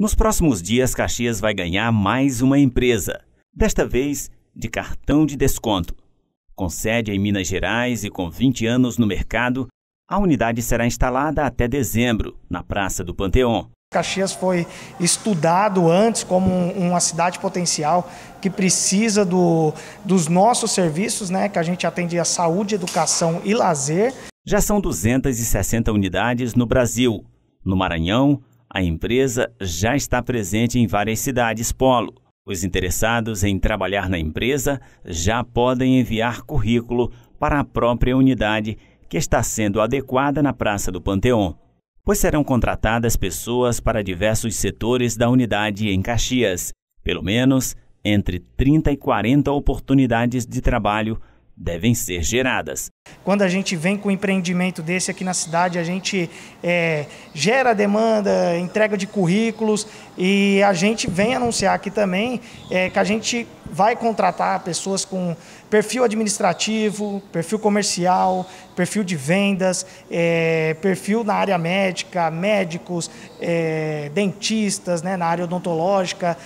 Nos próximos dias, Caxias vai ganhar mais uma empresa, desta vez de cartão de desconto. Com sede em Minas Gerais e com 20 anos no mercado, a unidade será instalada até dezembro, na Praça do Panteão. Caxias foi estudado antes como uma cidade potencial que precisa do, dos nossos serviços, né, que a gente atende a saúde, educação e lazer. Já são 260 unidades no Brasil, no Maranhão, a empresa já está presente em várias cidades polo. Os interessados em trabalhar na empresa já podem enviar currículo para a própria unidade que está sendo adequada na Praça do Panteão, pois serão contratadas pessoas para diversos setores da unidade em Caxias, pelo menos entre 30 e 40 oportunidades de trabalho devem ser geradas. Quando a gente vem com um empreendimento desse aqui na cidade, a gente é, gera demanda, entrega de currículos e a gente vem anunciar aqui também é, que a gente vai contratar pessoas com perfil administrativo, perfil comercial, perfil de vendas, é, perfil na área médica, médicos, é, dentistas, né, na área odontológica.